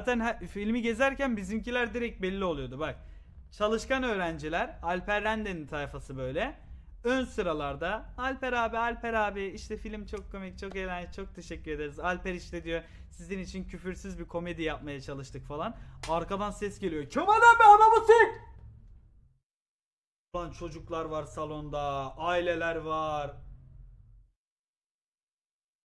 Zaten filmi gezerken bizimkiler direkt belli oluyordu bak. Çalışkan öğrenciler, Alper Rende'nin tayfası böyle. Ön sıralarda Alper abi, Alper abi işte film çok komik, çok eğlenceli, çok teşekkür ederiz. Alper işte diyor sizin için küfürsüz bir komedi yapmaya çalıştık falan. Arkadan ses geliyor. Kemal abi anamı sik! Lan çocuklar var salonda, aileler var.